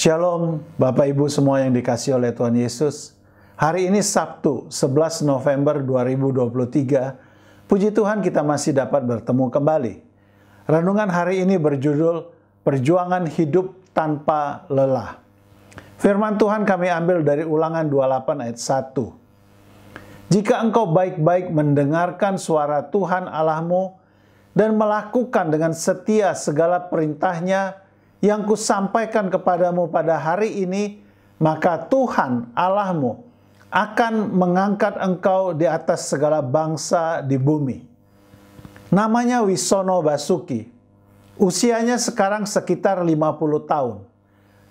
Shalom Bapak Ibu semua yang dikasih oleh Tuhan Yesus. Hari ini Sabtu 11 November 2023. Puji Tuhan kita masih dapat bertemu kembali. Renungan hari ini berjudul Perjuangan Hidup Tanpa Lelah. Firman Tuhan kami ambil dari ulangan 28 ayat 1. Jika engkau baik-baik mendengarkan suara Tuhan Allahmu dan melakukan dengan setia segala perintahnya, yang kusampaikan kepadamu pada hari ini, maka Tuhan Allahmu akan mengangkat engkau di atas segala bangsa di bumi. Namanya Wisono Basuki. Usianya sekarang sekitar 50 tahun.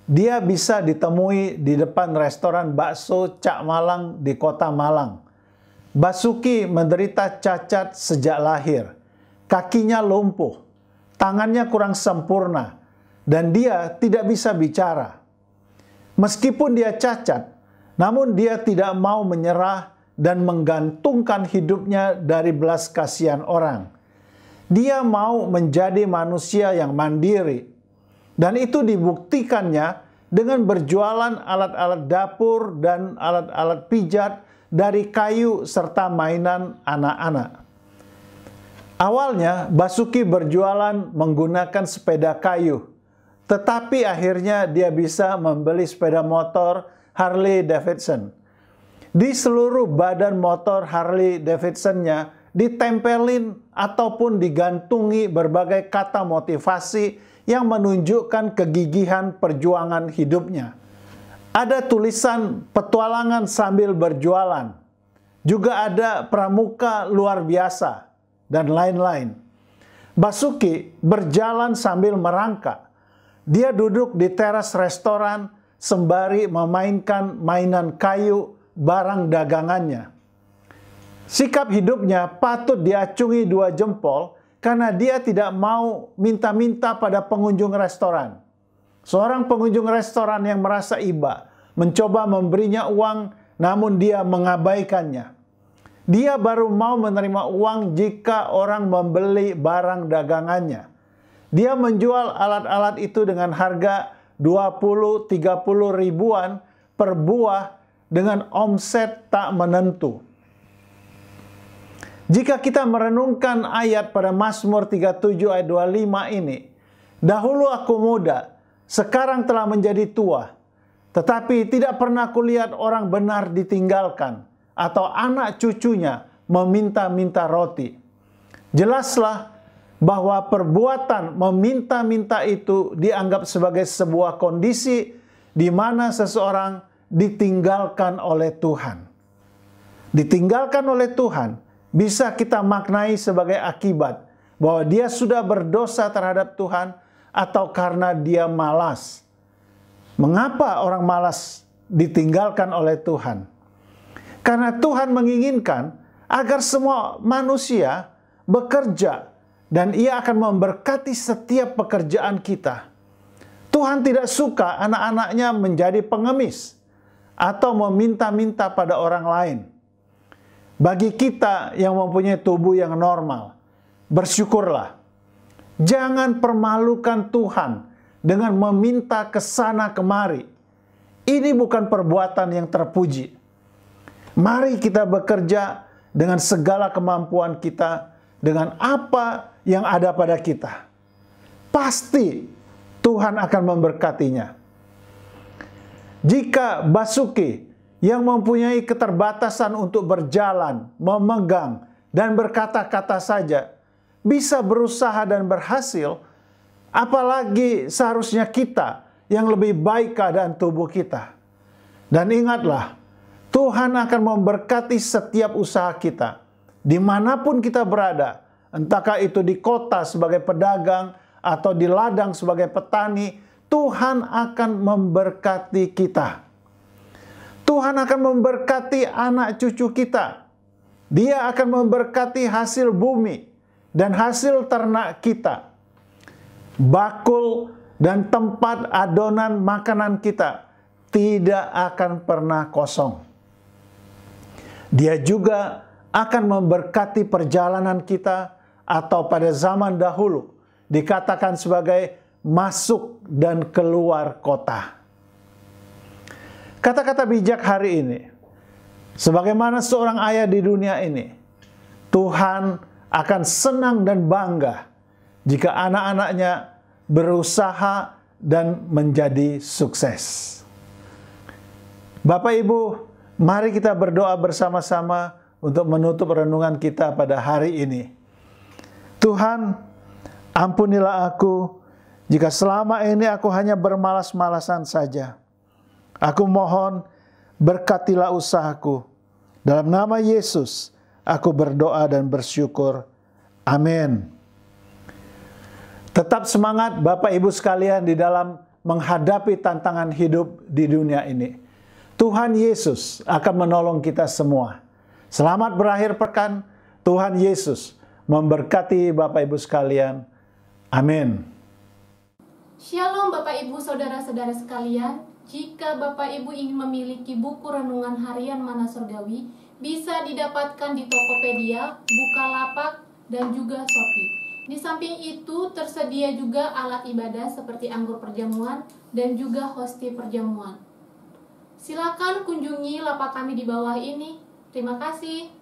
Dia bisa ditemui di depan restoran bakso Cak Malang di kota Malang. Basuki menderita cacat sejak lahir. Kakinya lumpuh, tangannya kurang sempurna, dan dia tidak bisa bicara. Meskipun dia cacat, namun dia tidak mau menyerah dan menggantungkan hidupnya dari belas kasihan orang. Dia mau menjadi manusia yang mandiri, dan itu dibuktikannya dengan berjualan alat-alat dapur dan alat-alat pijat dari kayu serta mainan anak-anak. Awalnya, Basuki berjualan menggunakan sepeda kayu, tetapi akhirnya dia bisa membeli sepeda motor Harley Davidson. Di seluruh badan motor Harley Davidsonnya ditempelin ataupun digantungi berbagai kata motivasi yang menunjukkan kegigihan perjuangan hidupnya. Ada tulisan petualangan sambil berjualan. Juga ada pramuka luar biasa dan lain-lain. Basuki berjalan sambil merangkak dia duduk di teras restoran sembari memainkan mainan kayu barang dagangannya. Sikap hidupnya patut diacungi dua jempol karena dia tidak mau minta-minta pada pengunjung restoran. Seorang pengunjung restoran yang merasa iba mencoba memberinya uang namun dia mengabaikannya. Dia baru mau menerima uang jika orang membeli barang dagangannya. Dia menjual alat-alat itu dengan harga 20-30 ribuan per buah dengan omset tak menentu. Jika kita merenungkan ayat pada Mazmur 37 ayat 25 ini, dahulu aku muda, sekarang telah menjadi tua, tetapi tidak pernah kulihat orang benar ditinggalkan atau anak cucunya meminta-minta roti. Jelaslah bahwa perbuatan meminta-minta itu dianggap sebagai sebuah kondisi di mana seseorang ditinggalkan oleh Tuhan. Ditinggalkan oleh Tuhan bisa kita maknai sebagai akibat bahwa dia sudah berdosa terhadap Tuhan atau karena dia malas. Mengapa orang malas ditinggalkan oleh Tuhan? Karena Tuhan menginginkan agar semua manusia bekerja dan ia akan memberkati setiap pekerjaan kita. Tuhan tidak suka anak-anaknya menjadi pengemis atau meminta-minta pada orang lain. Bagi kita yang mempunyai tubuh yang normal, bersyukurlah. Jangan permalukan Tuhan dengan meminta ke sana kemari. Ini bukan perbuatan yang terpuji. Mari kita bekerja dengan segala kemampuan kita, dengan apa yang ada pada kita. Pasti Tuhan akan memberkatinya. Jika Basuki yang mempunyai keterbatasan untuk berjalan, memegang, dan berkata-kata saja, bisa berusaha dan berhasil, apalagi seharusnya kita yang lebih baik keadaan tubuh kita. Dan ingatlah, Tuhan akan memberkati setiap usaha kita, dimanapun kita berada, Entahkah itu di kota sebagai pedagang atau di ladang sebagai petani, Tuhan akan memberkati kita. Tuhan akan memberkati anak cucu kita. Dia akan memberkati hasil bumi dan hasil ternak kita. Bakul dan tempat adonan makanan kita tidak akan pernah kosong. Dia juga akan memberkati perjalanan kita atau pada zaman dahulu dikatakan sebagai masuk dan keluar kota. Kata-kata bijak hari ini, sebagaimana seorang ayah di dunia ini, Tuhan akan senang dan bangga jika anak-anaknya berusaha dan menjadi sukses. Bapak Ibu, mari kita berdoa bersama-sama untuk menutup renungan kita pada hari ini. Tuhan, ampunilah aku jika selama ini aku hanya bermalas-malasan saja. Aku mohon, berkatilah usahaku. Dalam nama Yesus, aku berdoa dan bersyukur. Amin. Tetap semangat Bapak Ibu sekalian di dalam menghadapi tantangan hidup di dunia ini. Tuhan Yesus akan menolong kita semua. Selamat berakhir pekan, Tuhan Yesus memberkati Bapak Ibu sekalian. Amin. Shalom Bapak Ibu saudara-saudara sekalian. Jika Bapak Ibu ingin memiliki buku renungan harian mana surgawi, bisa didapatkan di Tokopedia, Bukalapak, dan juga Shopee. Di samping itu tersedia juga alat ibadah seperti anggur perjamuan dan juga hosti perjamuan. Silakan kunjungi lapak kami di bawah ini. Terima kasih.